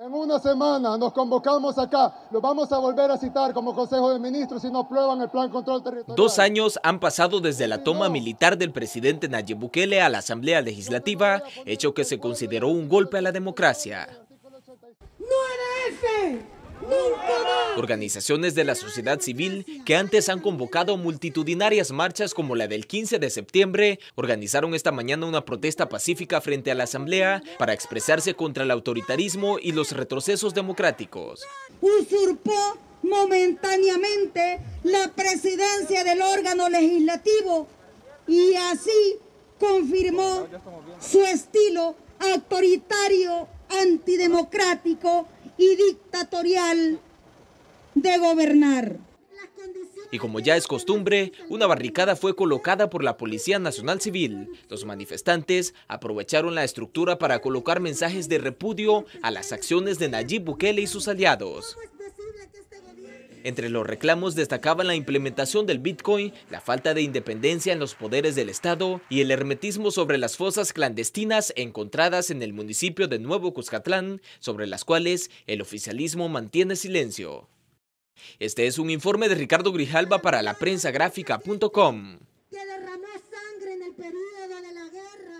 En una semana nos convocamos acá, lo vamos a volver a citar como Consejo de Ministros si no aprueban el Plan Control Territorial. Dos años han pasado desde la toma militar del presidente Nayib Bukele a la Asamblea Legislativa, hecho que se consideró un golpe a la democracia. ¡No era ese! ¡Nunca no! Organizaciones de la sociedad civil que antes han convocado multitudinarias marchas como la del 15 de septiembre organizaron esta mañana una protesta pacífica frente a la Asamblea para expresarse contra el autoritarismo y los retrocesos democráticos. Usurpó momentáneamente la presidencia del órgano legislativo y así confirmó su estilo autoritario, antidemocrático y dictatorial de gobernar. Y como ya es costumbre, una barricada fue colocada por la Policía Nacional Civil. Los manifestantes aprovecharon la estructura para colocar mensajes de repudio a las acciones de Nayib Bukele y sus aliados. Entre los reclamos destacaban la implementación del Bitcoin, la falta de independencia en los poderes del Estado y el hermetismo sobre las fosas clandestinas encontradas en el municipio de Nuevo Cuscatlán, sobre las cuales el oficialismo mantiene silencio. Este es un informe de Ricardo Grijalba para la prensa sangre en de la guerra.